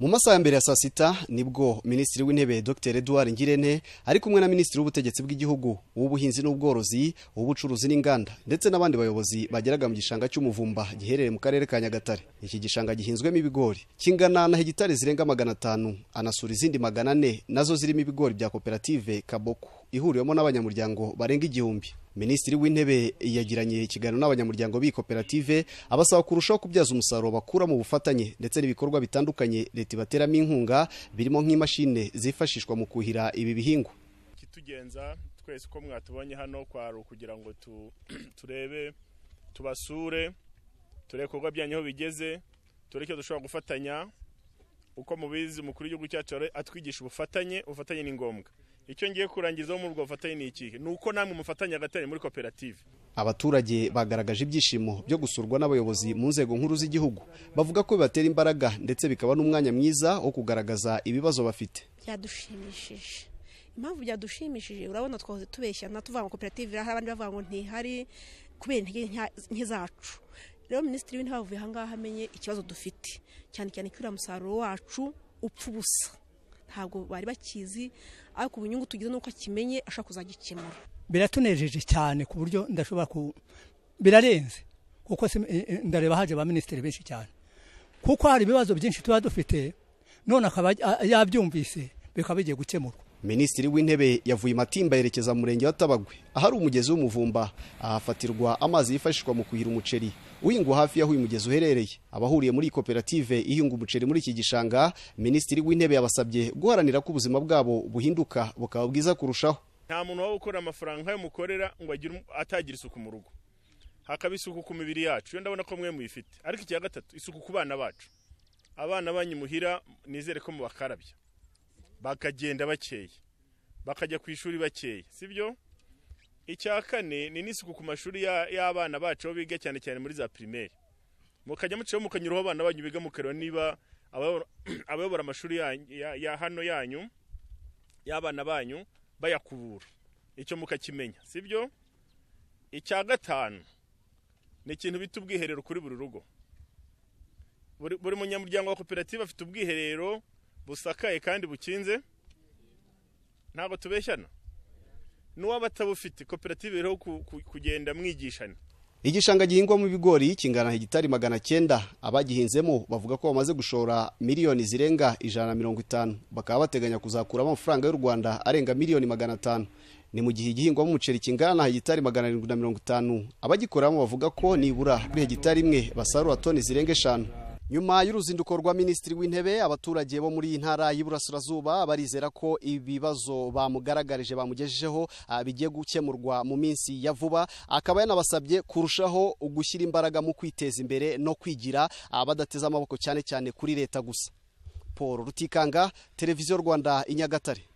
mu masaha ya mbere ya saa sita nibwo minisitiri w'intebe dr edouard ngirente ari kumwe na minisitiri w'ubutegetsi bw'igihugu uw'ubuhinzi n'ubworozi uw'ubucuruzi n'inganda ndetse n'abandi bayobozi bageraga mu gishanga cy'umuvumba giherereye mu karere ka nyagatare iki gishanga gihinzwemo ibigori kingana na hegitari zirenga magana atanu anasura izindi magana ane nazo zirimo ibigori bya koperative kaboko ihuriwemo n'abanyamuryango barenga igihumbi minisitiri w'intebe yagiranye ikiganiro n'abanyamuryango b'iyi koperative abasaba kurushaho kubyaza umusaruro bakura mu bufatanye ndetse n'ibikorwa bitandukanye leta ibateramo inkunga birimo nk'imashini zifashishwa mu kuhira ibi bihingwa ikitugenza twese uko mwatubonye hano kwari ukugira ngo turebe tubasure turebe ibikorwa byanyu aho bigeze turebe icyo dushobora gufatanya uko mubizi umukuru w'igihugu cyacu atwigisha ubufatanye ubufatanye ni ngombwa icyo ngiye kurangizaho muri ubwo bufatanye ni ikihe ni uko namwe mufatanya agatanye muri koperative abaturage bagaragaje ibyishimo byo gusurwa n'abayobozi mu nzego nkuru z'igihugu bavuga ko bibatera imbaraga ndetse bikaba n'umwanya mwiza wo kugaragaza ibibazo bafite byadushimishije impamvu byadushimishije urabona twahoze tubeshyana tuvuga ngo koperative irahari abandi bavuga ngo ntihari kubera intege nke zacu rero minisitiri w'intebe avuye aha amenye ikibazo dufite cyane cyane ko uriya musaruro wacu upfa ubusa ntabwo bari bakizi ariko ubu nyungu tugize nuko akimenye ashaka kuzagikemura biratunejeje cyane ku buryo ndashobora ku birarenze kuko eh, eh, ndareba haje ba minisitiri benshi cyane kuko hari ibibazo byinshi tuba dufite none akaba yabyumvise bikaba bigiye gukemurwa minisitiri w'intebe yavuye matimba yerekeza murenge wa tabagwe ahari umugezi w'umuvumba ahafatirwa amazi yifashishwa mu kuhira umuceri uhingwa hafi y'aho uyu mugezi uherereye abahuriye muri koperative ihinga umuceri muri iki gishanga minisitiri w'intebe yabasabye guharanira ko ubuzima bwabo buhinduka bukaba bwiza kurushaho nta muntu waba gukora amafaranga nk'ayo mukorera ngo atagira isuku mu rugo hakaba isuku ku mibiri yacu iyo ndabona ko mwe muyifite ariko icya gatatu isuku ku bana bacu abana banyu muhira nizere ko mubakarabya bakagenda bakeye bakajya ku ishuri bakeya sibyo icya kane ni n'isuku ku mashuri y'abana bacu aho biga cyane cyane muri za pirimeri mukajya mucaho mukanyuraho abana banyu biga mukareba niba abayobora amashuri ya hano yanyu y'abana banyu bayakubura icyo mukakimenya sibyo icya gatanu ni ikintu bita ubwiherero kuri buri rugo buri munyamuryango wa koperative afite ubwiherero busakaye kandi bukinze ntabwo tubeshyana n'uwaba koperative rero kugenda mwigishana igishanga gihingwamo ibigori kingana hegitari magana cyenda abagihinzemo bavuga ko bamaze gushora miliyoni zirenga ijana na mirongo itanu bakaba bateganya kuzakuramo amafaranga y'u rwanda arenga miliyoni magana atanu ni mu gihe igihingwamo umuceri kingana hegitari magana arindwi na mirongo itanu abagikoramo bavuga ko nibura kuri hegitari imwe basarura toni zirenga eshanu nyuma y'uruzinduko rwa minisitiri w'intebe abaturage bo muri iyi ntara y'iburasirazuba barizera ko ibibazo bamugaragarije bamugejejeho ah, bigiye gukemurwa mu minsi ya vuba akaba yanabasabye kurushaho gushyira imbaraga mu kwiteza imbere no kwigira ah, badateze amaboko cyane cyane kuri leta gusa paul rutikanga televiziyo rwanda i nyagatare